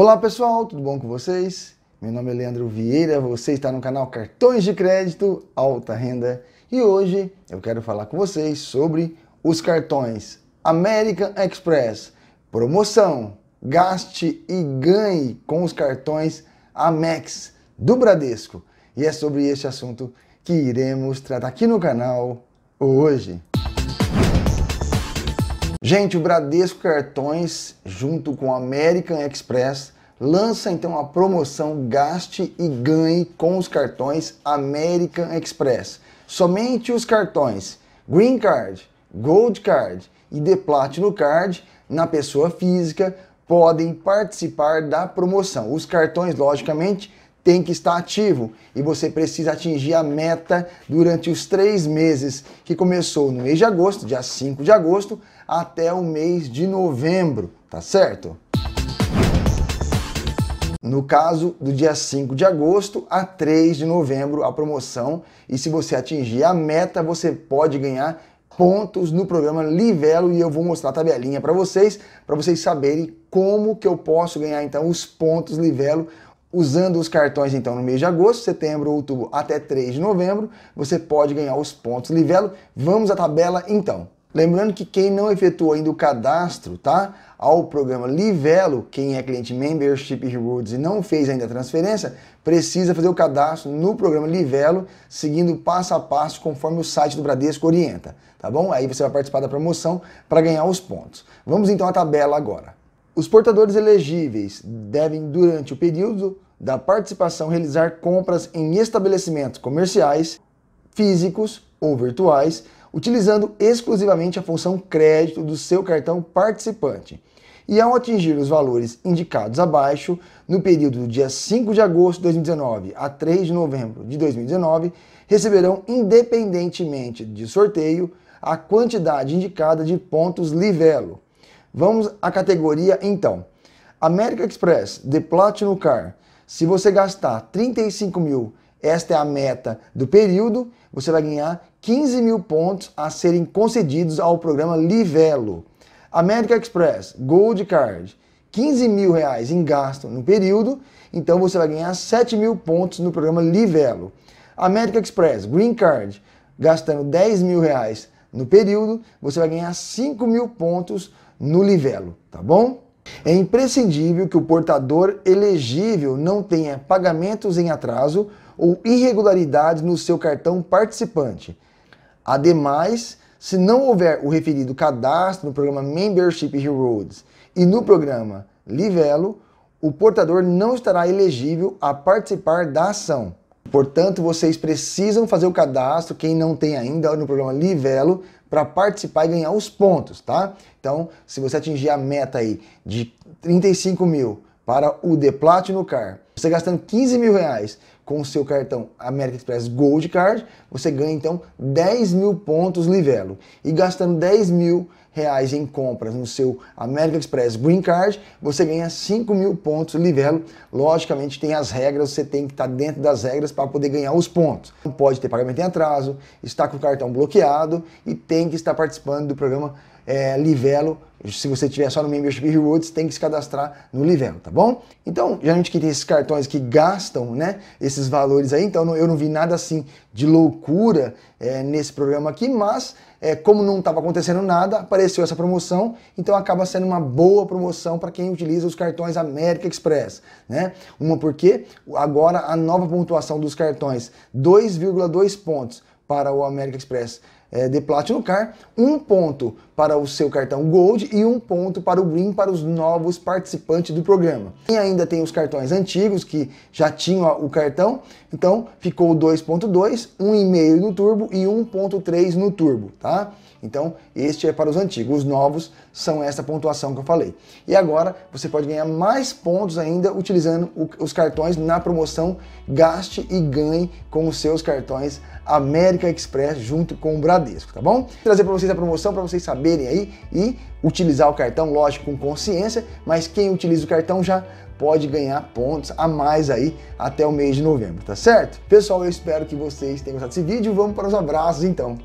Olá pessoal, tudo bom com vocês? Meu nome é Leandro Vieira, você está no canal Cartões de Crédito Alta Renda e hoje eu quero falar com vocês sobre os cartões American Express, promoção, gaste e ganhe com os cartões Amex do Bradesco. E é sobre este assunto que iremos tratar aqui no canal hoje. Gente, o Bradesco Cartões, junto com a American Express, lança então a promoção Gaste e Ganhe com os cartões American Express. Somente os cartões Green Card, Gold Card e The Platinum Card na pessoa física podem participar da promoção. Os cartões, logicamente, tem que estar ativo e você precisa atingir a meta durante os três meses que começou no mês de agosto, dia 5 de agosto, até o mês de novembro, tá certo? No caso do dia 5 de agosto a 3 de novembro, a promoção. E se você atingir a meta, você pode ganhar pontos no programa Livelo e eu vou mostrar a tabelinha para vocês, para vocês saberem como que eu posso ganhar então os pontos Livelo Usando os cartões, então, no mês de agosto, setembro, outubro, até 3 de novembro, você pode ganhar os pontos Livelo. Vamos à tabela, então. Lembrando que quem não efetuou ainda o cadastro, tá? Ao programa Livelo, quem é cliente Membership Rewards e não fez ainda a transferência, precisa fazer o cadastro no programa Livelo, seguindo passo a passo conforme o site do Bradesco orienta, tá bom? Aí você vai participar da promoção para ganhar os pontos. Vamos então à tabela agora. Os portadores elegíveis devem, durante o período da participação, realizar compras em estabelecimentos comerciais, físicos ou virtuais, utilizando exclusivamente a função crédito do seu cartão participante. E ao atingir os valores indicados abaixo, no período do dia 5 de agosto de 2019 a 3 de novembro de 2019, receberão, independentemente de sorteio, a quantidade indicada de pontos Livelo Vamos à categoria então. American Express, The Platinum Car. Se você gastar 35 mil, esta é a meta do período, você vai ganhar 15 mil pontos a serem concedidos ao programa Livelo. American Express, Gold Card. 15 mil reais em gasto no período, então você vai ganhar 7 mil pontos no programa Livelo. American Express Green Card, gastando 10 mil reais no período, você vai ganhar 5 mil pontos no livelo, tá bom? É imprescindível que o portador elegível não tenha pagamentos em atraso ou irregularidades no seu cartão participante. Ademais, se não houver o referido cadastro no programa Membership Rewards e no programa Livelo, o portador não estará elegível a participar da ação. Portanto, vocês precisam fazer o cadastro, quem não tem ainda, no programa Livelo, para participar e ganhar os pontos, tá? Então, se você atingir a meta aí de 35 mil para o The Platinum Car você gastando 15 mil reais com o seu cartão American Express Gold Card, você ganha então 10 mil pontos Livelo. E gastando 10 mil reais em compras no seu American Express Green Card, você ganha 5 mil pontos Livelo. Logicamente tem as regras, você tem que estar dentro das regras para poder ganhar os pontos. Não pode ter pagamento em atraso, está com o cartão bloqueado e tem que estar participando do programa é, Livelo. Se você tiver só no Membership Rewards, tem que se cadastrar no Livelo, tá bom? Então, geralmente quem tem esse cartão cartões que gastam né, esses valores aí, então eu não vi nada assim de loucura é, nesse programa aqui, mas é, como não estava acontecendo nada, apareceu essa promoção, então acaba sendo uma boa promoção para quem utiliza os cartões América Express, né? Uma porque agora a nova pontuação dos cartões, 2,2 pontos para o American Express é, de Platinum Car, um ponto para o seu cartão Gold e um ponto para o Green para os novos participantes do programa. E ainda tem os cartões antigos que já tinham o cartão, então ficou 2.2, 1,5 no turbo e 1.3 no turbo, tá? Então, este é para os antigos. Os novos são essa pontuação que eu falei. E agora você pode ganhar mais pontos ainda utilizando os cartões na promoção Gaste e Ganhe com os seus cartões América Express junto com o Bradesco, tá bom? Vou trazer para vocês a promoção para vocês saberem aí e utilizar o cartão, lógico, com consciência, mas quem utiliza o cartão já pode ganhar pontos a mais aí até o mês de novembro, tá certo? Pessoal, eu espero que vocês tenham gostado desse vídeo. Vamos para os abraços então.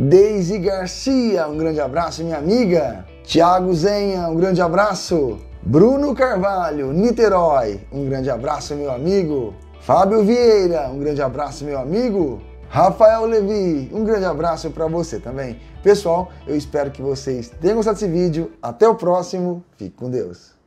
Deise Garcia, um grande abraço, minha amiga. Tiago Zenha, um grande abraço. Bruno Carvalho, Niterói, um grande abraço, meu amigo. Fábio Vieira, um grande abraço, meu amigo. Rafael Levi, um grande abraço para você também. Pessoal, eu espero que vocês tenham gostado desse vídeo. Até o próximo. Fique com Deus.